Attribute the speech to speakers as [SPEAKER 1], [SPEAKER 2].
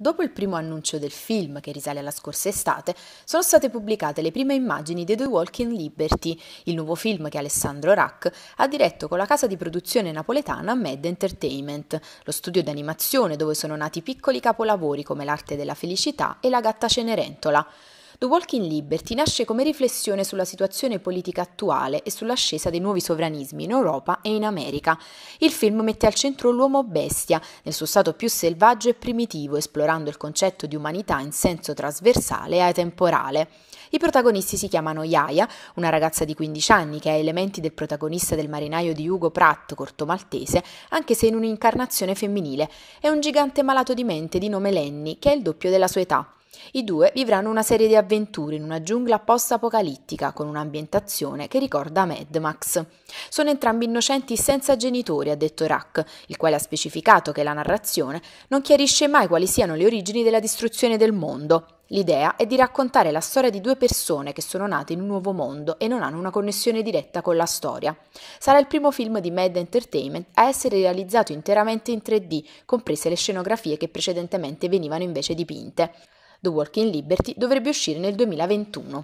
[SPEAKER 1] Dopo il primo annuncio del film, che risale alla scorsa estate, sono state pubblicate le prime immagini di The Walking Liberty, il nuovo film che Alessandro Rack ha diretto con la casa di produzione napoletana Mad Entertainment, lo studio d'animazione dove sono nati piccoli capolavori come L'arte della felicità e La gatta Cenerentola. The Walking Liberty nasce come riflessione sulla situazione politica attuale e sull'ascesa dei nuovi sovranismi in Europa e in America. Il film mette al centro l'uomo bestia, nel suo stato più selvaggio e primitivo, esplorando il concetto di umanità in senso trasversale e atemporale. I protagonisti si chiamano Yaya, una ragazza di 15 anni che ha elementi del protagonista del marinaio di Ugo Pratt, corto maltese, anche se in un'incarnazione femminile, e un gigante malato di mente di nome Lenny, che è il doppio della sua età. I due vivranno una serie di avventure in una giungla post-apocalittica con un'ambientazione che ricorda Mad Max. Sono entrambi innocenti senza genitori, ha detto Rack, il quale ha specificato che la narrazione non chiarisce mai quali siano le origini della distruzione del mondo. L'idea è di raccontare la storia di due persone che sono nate in un nuovo mondo e non hanno una connessione diretta con la storia. Sarà il primo film di Mad Entertainment a essere realizzato interamente in 3D, comprese le scenografie che precedentemente venivano invece dipinte. The Walking Liberty dovrebbe uscire nel 2021.